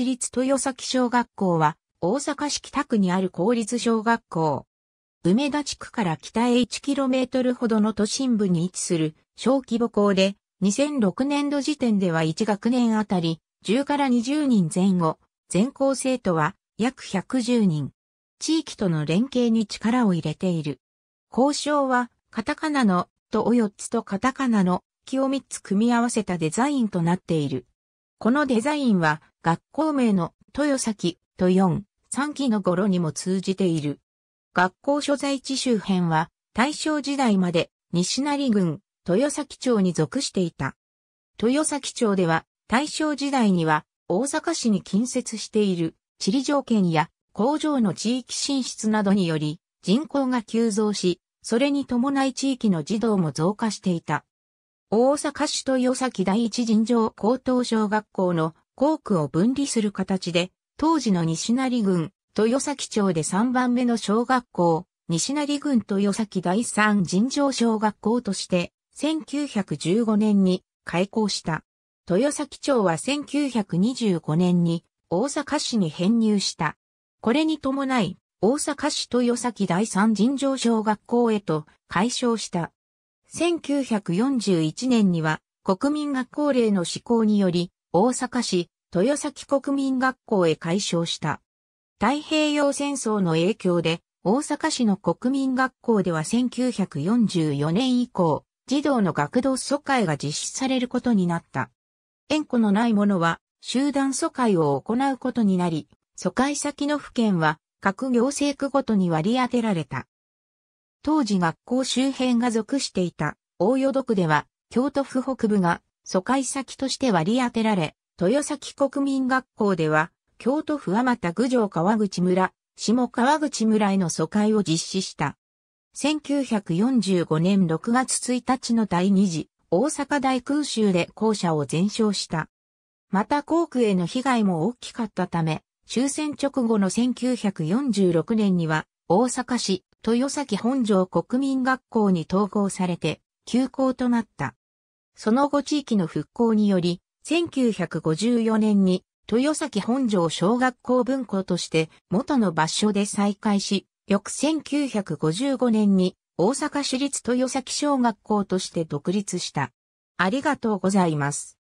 市立豊崎小学校は、大阪市北区にある公立小学校。梅田地区から北へ 1km ほどの都心部に位置する小規模校で、2006年度時点では1学年あたり10から20人前後、全校生徒は約110人。地域との連携に力を入れている。校章は、カタカナの、とお4つとカタカナの、木を3つ組み合わせたデザインとなっている。このデザインは学校名の豊崎と4、3期の頃にも通じている。学校所在地周辺は大正時代まで西成郡豊崎町に属していた。豊崎町では大正時代には大阪市に近接している地理条件や工場の地域進出などにより人口が急増し、それに伴い地域の児童も増加していた。大阪市豊崎第一尋常高等小学校の校区を分離する形で、当時の西成郡、豊崎町で3番目の小学校、西成郡豊崎第三尋常小学校として、1915年に開校した。豊崎町は1925年に大阪市に編入した。これに伴い、大阪市豊崎第三尋常小学校へと解消した。1941年には国民学校令の施行により大阪市豊崎国民学校へ改称した。太平洋戦争の影響で大阪市の国民学校では1944年以降児童の学童疎開が実施されることになった。縁故のない者は集団疎開を行うことになり、疎開先の府県は各行政区ごとに割り当てられた。当時学校周辺が属していた大淀区では、京都府北部が疎開先として割り当てられ、豊崎国民学校では、京都府天田郡上川口村、下川口村への疎開を実施した。1945年6月1日の第2次大阪大空襲で校舎を全焼した。また校区への被害も大きかったため、終戦直後の1946年には大阪市、豊崎本城国民学校に統合されて、休校となった。その後地域の復興により、1954年に豊崎本城小学校文校として元の場所で再開し、翌1955年に大阪市立豊崎小学校として独立した。ありがとうございます。